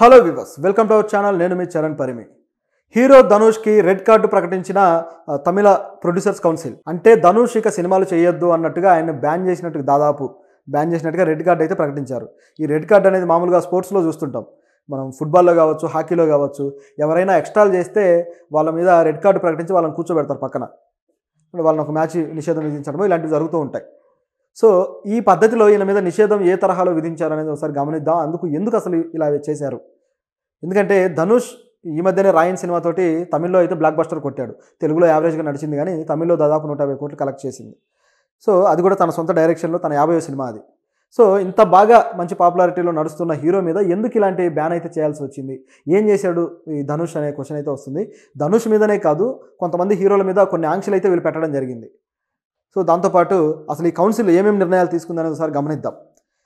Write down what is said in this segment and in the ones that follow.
hello viewers welcome to our channel నేను మీ Charan Parimi hero ధనుష్కి రెడ్ కార్డు ప్రకటించిన తమిళ ప్రొడ్యూసర్స్ కౌన్సిల్ అంటే ధనుష్ ఇక సినిమాలు చేయొద్దు అన్నట్టుగా ఆయన బ్యాన్ చేసినట్టు దాదాపు బ్యాన్ చేసినట్టుగా రెడ్ కార్డు అయితే ప్రకటించారు ఈ రెడ్ కార్డు అనేది మామూలుగా స్పోర్ట్స్లో చూస్తుంటాం మనం ఫుట్బాల్లో కావచ్చు హాకీలో కావచ్చు ఎవరైనా ఎక్స్ట్రాలు చేస్తే వాళ్ళ మీద రెడ్ కార్డు ప్రకటించి వాళ్ళని కూర్చోబెడతారు పక్కన వాళ్ళని ఒక మ్యాచ్ నిషేధం విధించడము ఇలాంటివి జరుగుతూ ఉంటాయి సో ఈ పద్ధతిలో ఈయన మీద నిషేధం ఏ తరహాలో విధించారనేది ఒకసారి గమనిద్దాం అందుకు ఎందుకు అసలు ఇలా చేశారు ఎందుకంటే ధనుష్ ఈ మధ్యనే రాయన్ సినిమాతోటి తమిళ్లో అయితే బ్లాక్ బస్టర్ కొట్టాడు తెలుగులో యావరేజ్గా నడిచింది కానీ తమిళ్లో దాదాపు నూట కోట్లు కలెక్ట్ చేసింది సో అది కూడా తన సొంత డైరెక్షన్లో తన యాభై సినిమా అది సో ఇంత బాగా మంచి పాపులారిటీలో నడుస్తున్న హీరో మీద ఎందుకు ఇలాంటి బ్యాన్ అయితే చేయాల్సి వచ్చింది ఏం చేశాడు ఈ ధనుష్ అనే క్వశ్చన్ అయితే వస్తుంది ధనుష్ మీదనే కాదు కొంతమంది హీరోల మీద కొన్ని ఆంక్షలు అయితే వీళ్ళు పెట్టడం జరిగింది సో దాంతోపాటు అసలు ఈ కౌన్సిల్ ఏమేమి నిర్ణయాలు తీసుకుందనేది ఒకసారి గమనిద్దాం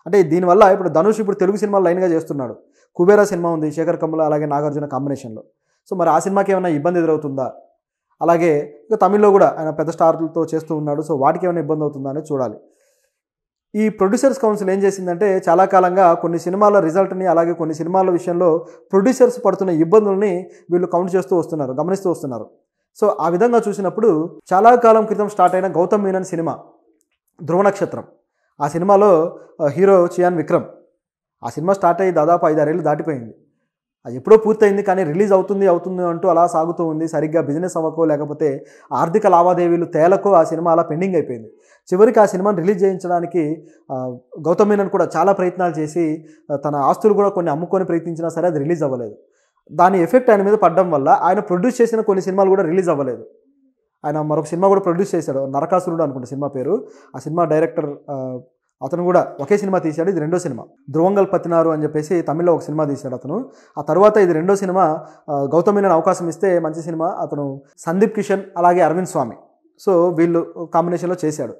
అంటే దీనివల్ల ఇప్పుడు ధనుష్ ఇప్పుడు తెలుగు సినిమాలు లైన్గా చేస్తున్నాడు కుబేరా సినిమా ఉంది శేఖర్ కమ్ముల అలాగే నాగార్జున కాంబినేషన్లో సో మరి ఆ సినిమాకి ఏమైనా ఇబ్బంది ఎదురవుతుందా అలాగే ఇంకా తమిళ్లో కూడా ఆయన పెద్ద స్టార్లతో చేస్తూ ఉన్నాడు సో వాటికి ఏమైనా ఇబ్బంది అవుతుందా అనేది చూడాలి ఈ ప్రొడ్యూసర్స్ కౌన్సిల్ ఏం చేసిందంటే చాలా కాలంగా కొన్ని సినిమాల రిజల్ట్ని అలాగే కొన్ని సినిమాల విషయంలో ప్రొడ్యూసర్స్ పడుతున్న ఇబ్బందుల్ని వీళ్ళు కౌంట్ చేస్తూ వస్తున్నారు గమనిస్తూ వస్తున్నారు సో ఆ విధంగా చూసినప్పుడు చాలా కాలం క్రితం స్టార్ట్ అయిన గౌతమ్ మీనన్ సినిమా ధ్రువ నక్షత్రం ఆ సినిమాలో హీరో చియాన్ విక్రమ్ ఆ సినిమా స్టార్ట్ అయ్యి దాదాపు ఐదారేళ్ళు దాటిపోయింది అది ఎప్పుడో పూర్తయింది కానీ రిలీజ్ అవుతుంది అవుతుంది అంటూ అలా సాగుతూ ఉంది సరిగ్గా బిజినెస్ అవ్వకో లేకపోతే ఆర్థిక లావాదేవీలు తేలకో ఆ సినిమా అలా పెండింగ్ అయిపోయింది చివరికి ఆ సినిమాను రిలీజ్ చేయించడానికి గౌతమ్ మీనన్ కూడా చాలా ప్రయత్నాలు చేసి తన ఆస్తులు కూడా కొన్ని అమ్ముకొని ప్రయత్నించినా సరే అది రిలీజ్ అవ్వలేదు దాని ఎఫెక్ట్ ఆయన మీద పడడం వల్ల ఆయన ప్రొడ్యూస్ చేసిన కొన్ని సినిమాలు కూడా రిలీజ్ అవ్వలేదు ఆయన మరొక సినిమా కూడా ప్రొడ్యూస్ చేశాడు నరకాసురుడు అనుకుంటా సినిమా పేరు ఆ సినిమా డైరెక్టర్ అతను కూడా ఒకే సినిమా తీశాడు ఇది రెండో సినిమా ధ్రువంగల్ పతినారు అని చెప్పేసి తమిళ్లో ఒక సినిమా తీశాడు అతను ఆ తర్వాత ఇది రెండో సినిమా గౌతమైన అవకాశం ఇస్తే మంచి సినిమా అతను సందీప్ కిషన్ అలాగే అరవింద్ స్వామి సో వీళ్ళు కాంబినేషన్లో చేశాడు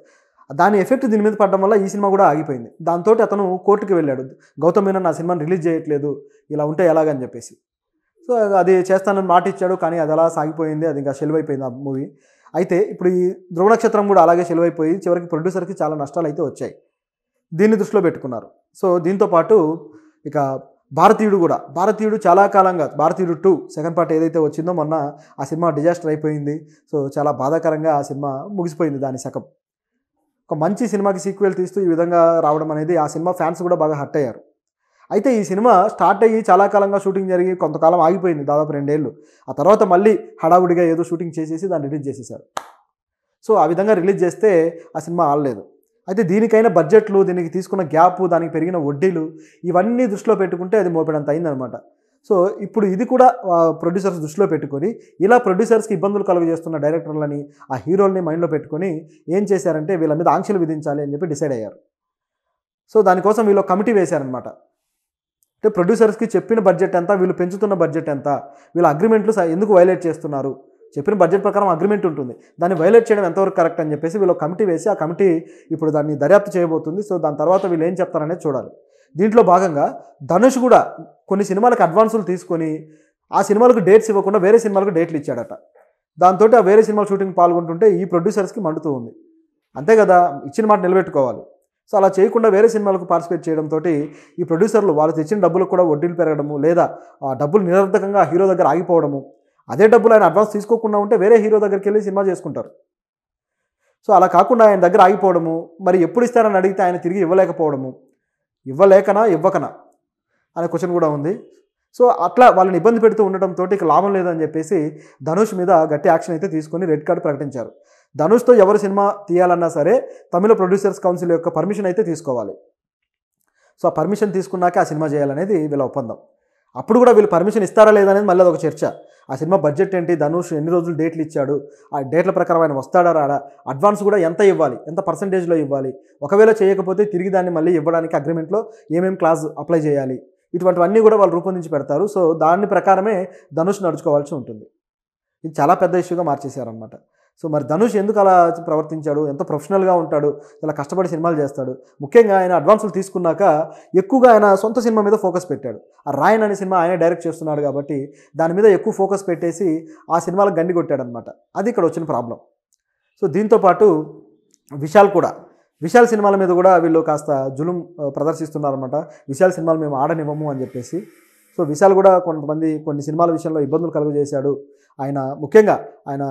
దాని ఎఫెక్ట్ దీని మీద పడడం వల్ల ఈ సినిమా కూడా ఆగిపోయింది దాంతో అతను కోర్టుకి వెళ్ళాడు గౌతమ్ మీనన్ నా సినిమాని రిలీజ్ చేయట్లేదు ఇలా ఉంటే ఎలాగని చెప్పేసి సో అది చేస్తానని మాట ఇచ్చాడు కానీ అది అలా సాగిపోయింది అది ఇంకా సెలవైపోయింది ఆ మూవీ అయితే ఇప్పుడు ఈ ధ్రువ నక్షత్రం కూడా అలాగే అయిపోయి చివరికి ప్రొడ్యూసర్కి చాలా నష్టాలు అయితే వచ్చాయి దీన్ని దృష్టిలో పెట్టుకున్నారు సో దీంతో పాటు ఇక భారతీయుడు కూడా భారతీయుడు చాలా కాలంగా భారతీయుడు టూ సెకండ్ పార్ట్ ఏదైతే వచ్చిందో మొన్న ఆ సినిమా డిజాస్టర్ అయిపోయింది సో చాలా బాధాకరంగా ఆ సినిమా ముగిసిపోయింది దాని సగం ఒక మంచి సినిమాకి సీక్వెల్ తీస్తూ ఈ విధంగా రావడం అనేది ఆ సినిమా ఫ్యాన్స్ కూడా బాగా హట్ అయ్యారు అయితే ఈ సినిమా స్టార్ట్ అయ్యి చాలా కాలంగా షూటింగ్ జరిగి కొంతకాలం ఆగిపోయింది దాదాపు రెండేళ్ళు ఆ తర్వాత మళ్ళీ హడావుడిగా ఏదో షూటింగ్ చేసేసి దాన్ని రిలీజ్ చేసేసారు సో ఆ విధంగా రిలీజ్ చేస్తే ఆ సినిమా ఆడలేదు అయితే దీనికైనా బడ్జెట్లు దీనికి తీసుకున్న గ్యాప్ దానికి పెరిగిన వడ్డీలు ఇవన్నీ దృష్టిలో పెట్టుకుంటే అది మోపెడంత అయిందనమాట సో ఇప్పుడు ఇది కూడా ప్రొడ్యూసర్స్ దృష్టిలో పెట్టుకొని ఇలా ప్రొడ్యూసర్స్కి ఇబ్బందులు కలుగజేస్తున్న డైరెక్టర్లని ఆ హీరోల్ని మైండ్లో పెట్టుకొని ఏం చేశారంటే వీళ్ళ మీద ఆంక్షలు విధించాలి అని చెప్పి డిసైడ్ అయ్యారు సో దానికోసం వీళ్ళు కమిటీ వేశారనమాట అంటే ప్రొడ్యూసర్స్కి చెప్పిన బడ్జెట్ ఎంత వీళ్ళు పెంచుతున్న బడ్జెట్ ఎంత వీళ్ళు అగ్రిమెంట్లు ఎందుకు వైలేట్ చేస్తున్నారు చెప్పిన బడ్జెట్ ప్రకారం అగ్రిమెంట్ ఉంటుంది దాన్ని వైలేట్ చేయడం ఎంతవరకు కరెక్ట్ అని చెప్పేసి వీళ్ళు కమిటీ వేసి ఆ కమిటీ ఇప్పుడు దాన్ని దర్యాప్తు చేయబోతుంది సో దాని తర్వాత వీళ్ళు ఏం చెప్తారనేది చూడాలి దీంట్లో భాగంగా ధనుష్ కూడా కొన్ని సినిమాలకు అడ్వాన్సులు తీసుకొని ఆ సినిమాలకు డేట్స్ ఇవ్వకుండా వేరే సినిమాలకు డేట్లు ఇచ్చాడట దాంతో ఆ వేరే సినిమా షూటింగ్ పాల్గొంటుంటే ఈ ప్రొడ్యూసర్స్కి మండుతూ ఉంది అంతే కదా ఇచ్చిన మాట నిలబెట్టుకోవాలి సో అలా చేయకుండా వేరే సినిమాలకు పార్టిసిపేట్ చేయడంతో ఈ ప్రొడ్యూసర్లు వాళ్ళు తెచ్చిన డబ్బులు కూడా వడ్డీలు పెరగడము లేదా ఆ డబ్బులు నిరర్థకంగా హీరో దగ్గర ఆగిపోవడము అదే డబ్బులు ఆయన అడ్వాన్స్ తీసుకోకుండా ఉంటే వేరే హీరో దగ్గరికి వెళ్ళి సినిమా చేసుకుంటారు సో అలా కాకుండా ఆయన దగ్గర ఆగిపోవడము మరి ఎప్పుడు ఇస్తారని అడిగితే ఆయన తిరిగి ఇవ్వలేకపోవడము ఇవ్వలేకనా ఇవ్వకనా అనే క్వశ్చన్ కూడా ఉంది సో అట్లా వాళ్ళని ఇబ్బంది పెడుతూ ఉండటంతో ఇక లాభం లేదని చెప్పేసి ధనుష్ మీద గట్టి యాక్షన్ అయితే తీసుకొని రెడ్ కార్డు ప్రకటించారు ధనుష్తో ఎవరు సినిమా తీయాలన్నా సరే తమిళ ప్రొడ్యూసర్స్ కౌన్సిల్ యొక్క పర్మిషన్ అయితే తీసుకోవాలి సో ఆ పర్మిషన్ తీసుకున్నాక ఆ సినిమా చేయాలనేది వీళ్ళ ఒప్పందం అప్పుడు కూడా వీళ్ళు పర్మిషన్ ఇస్తారా లేదనేది మళ్ళీ ఒక చర్చ ఆ సినిమా బడ్జెట్ ఏంటి ధనుష్ ఎన్ని రోజులు డేట్లు ఇచ్చాడు ఆ డేట్ల ప్రకారం ఆయన వస్తాడా రాడా అడ్వాన్స్ కూడా ఎంత ఇవ్వాలి ఎంత పర్సంటేజ్లో ఇవ్వాలి ఒకవేళ చేయకపోతే తిరిగి దాన్ని మళ్ళీ ఇవ్వడానికి అగ్రిమెంట్లో ఏమేమి క్లాజ్ అప్లై చేయాలి ఇటువంటివన్నీ కూడా వాళ్ళు రూపొందించి పెడతారు సో దాని ప్రకారమే ధనుష్ నడుచుకోవాల్సి ఉంటుంది ఇది చాలా పెద్ద ఇష్యూగా మార్చేశారనమాట సో మరి ధనుష్ ఎందుకు అలా ప్రవర్తించాడు ఎంతో ప్రొఫెషనల్గా ఉంటాడు చాలా కష్టపడి సినిమాలు చేస్తాడు ముఖ్యంగా ఆయన అడ్వాన్సులు తీసుకున్నాక ఎక్కువగా ఆయన సొంత సినిమా మీద ఫోకస్ పెట్టాడు ఆ రాయన్ అనే సినిమా ఆయనే డైరెక్ట్ చేస్తున్నాడు కాబట్టి దాని మీద ఎక్కువ ఫోకస్ పెట్టేసి ఆ సినిమాలకు గండి కొట్టాడనమాట అది ఇక్కడ వచ్చిన ప్రాబ్లం సో దీంతోపాటు విశాల్ కూడా విశాల్ సినిమాల మీద కూడా వీళ్ళు కాస్త జులుం ప్రదర్శిస్తున్నారనమాట విశాల్ సినిమాలు మేము ఆడనివ్వము అని చెప్పేసి సో విశాల్ కూడా కొంతమంది కొన్ని సినిమాల విషయంలో ఇబ్బందులు కలుగజేశాడు ఆయన ముఖ్యంగా ఆయన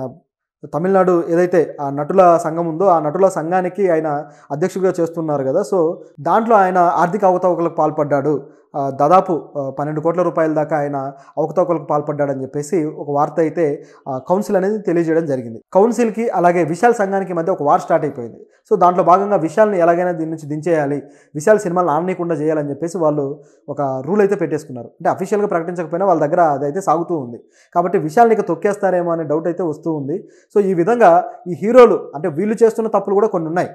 తమిళనాడు ఏదైతే ఆ నటుల సంఘం ఉందో ఆ నటుల సంఘానికి ఆయన అధ్యక్షుడిగా చేస్తున్నారు కదా సో దాంట్లో ఆయన ఆర్థిక అవతవకలకు పాల్పడ్డాడు దాదాపు పన్నెండు కోట్ల రూపాయల దాకా ఆయన అవకతవకలకు పాల్పడ్డాడని చెప్పేసి ఒక వార్త అయితే కౌన్సిల్ అనేది తెలియజేయడం జరిగింది కౌన్సిల్కి అలాగే విశాల్ సంఘానికి మధ్య ఒక వార్ స్టార్ట్ అయిపోయింది సో దాంట్లో భాగంగా విశాల్ని ఎలాగైనా దీని నుంచి దించేయాలి విశాల్ సినిమాలు ఆడనీయకుండా చేయాలని చెప్పేసి వాళ్ళు ఒక రూల్ అయితే పెట్టేసుకున్నారు అంటే అఫీషియల్గా ప్రకటించకపోయినా వాళ్ళ దగ్గర అదైతే సాగుతూ ఉంది కాబట్టి విశాల్ని ఇక తొక్కేస్తారేమో అనే డౌట్ అయితే వస్తూ ఉంది సో ఈ విధంగా ఈ హీరోలు అంటే వీళ్ళు చేస్తున్న తప్పులు కూడా కొన్ని ఉన్నాయి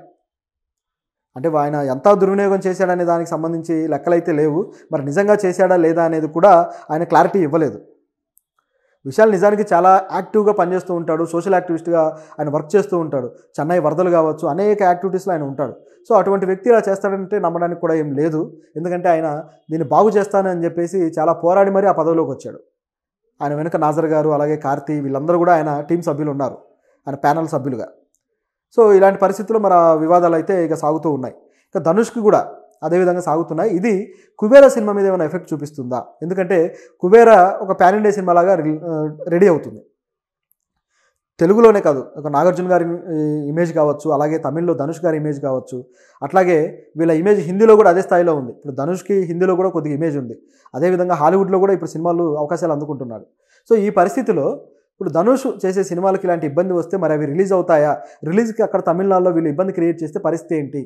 అంటే ఆయన ఎంత దుర్వినియోగం చేశాడనే దానికి సంబంధించి లెక్కలైతే లేవు మరి నిజంగా చేశాడా లేదా అనేది కూడా ఆయన క్లారిటీ ఇవ్వలేదు విశాల్ నిజానికి చాలా యాక్టివ్గా పనిచేస్తూ ఉంటాడు సోషల్ యాక్టివిస్ట్గా ఆయన వర్క్ చేస్తూ ఉంటాడు చెన్నై వరదలు కావచ్చు అనేక యాక్టివిటీస్లో ఆయన ఉంటాడు సో అటువంటి వ్యక్తి ఇలా చేస్తాడంటే నమ్మడానికి కూడా ఏం లేదు ఎందుకంటే ఆయన దీన్ని బాగు చేస్తానని చెప్పేసి చాలా పోరాడి మరీ ఆ పదవిలోకి వచ్చాడు ఆయన వెనుక నాజర్ గారు అలాగే కార్తీ వీళ్ళందరూ కూడా ఆయన టీం సభ్యులు ఉన్నారు ఆయన ప్యానల్ సభ్యులుగా సో ఇలాంటి పరిస్థితుల్లో మన వివాదాలు అయితే ఇక సాగుతూ ఉన్నాయి ఇక ధనుష్కి కూడా అదేవిధంగా సాగుతున్నాయి ఇది కుబేర సినిమా మీద ఏమైనా ఎఫెక్ట్ చూపిస్తుందా ఎందుకంటే కుబేర ఒక ప్యాన్ ఇండియా సినిమా లాగా రెడీ అవుతుంది తెలుగులోనే కాదు ఒక నాగార్జున గారి ఇమేజ్ కావచ్చు అలాగే తమిళ్లో ధనుష్ గారి ఇమేజ్ కావచ్చు అట్లాగే వీళ్ళ ఇమేజ్ హిందీలో కూడా అదే స్థాయిలో ఉంది ఇప్పుడు ధనుష్కి హిందీలో కూడా కొద్దిగా ఇమేజ్ ఉంది అదేవిధంగా హాలీవుడ్లో కూడా ఇప్పుడు సినిమాలు అవకాశాలు అందుకుంటున్నారు సో ఈ పరిస్థితిలో ఇప్పుడు ధనుష్ చేసే సినిమాలకి ఇలాంటి ఇబ్బంది వస్తే మరి అవి రిలీజ్ అవుతాయా రిలీజ్కి అక్కడ తమిళనాడులో వీళ్ళు ఇబ్బంది క్రియేట్ చేస్తే పరిస్థితి ఏంటి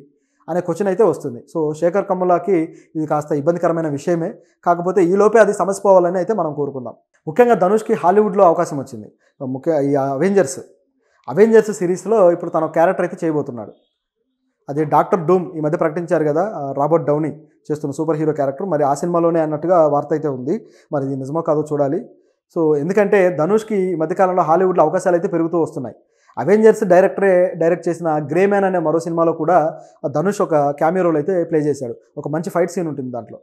అనే క్వశ్చన్ అయితే వస్తుంది సో శేఖర్ కమ్ములాకి ఇది కాస్త ఇబ్బందికరమైన విషయమే కాకపోతే ఈ లోపే అది సమస్య పోవాలని అయితే మనం కోరుకుందాం ముఖ్యంగా ధనుష్కి హాలీవుడ్లో అవకాశం వచ్చింది ముఖ్య ఈ అవెంజర్స్ అవెంజర్స్ సిరీస్లో ఇప్పుడు తన క్యారెక్టర్ అయితే చేయబోతున్నాడు అది డాక్టర్ డూమ్ ఈ మధ్య ప్రకటించారు కదా రాబర్ట్ డౌనీ చేస్తున్న సూపర్ హీరో క్యారెక్టర్ మరి ఆ సినిమాలోనే అన్నట్టుగా వార్త అయితే ఉంది మరి ఇది నిజమో కాదో చూడాలి సో ఎందుకంటే ధనుష్కి ఈ మధ్యకాలంలో హాలీవుడ్లో అవకాశాలు అయితే పెరుగుతూ వస్తున్నాయి అవెంజర్స్ డైరెక్టరే డైరెక్ట్ చేసిన గ్రే మ్యాన్ అనే మరో సినిమాలో కూడా ధనుష్ ఒక క్యామియో అయితే ప్లే చేశాడు ఒక మంచి ఫైట్ సీన్ ఉంటుంది దాంట్లో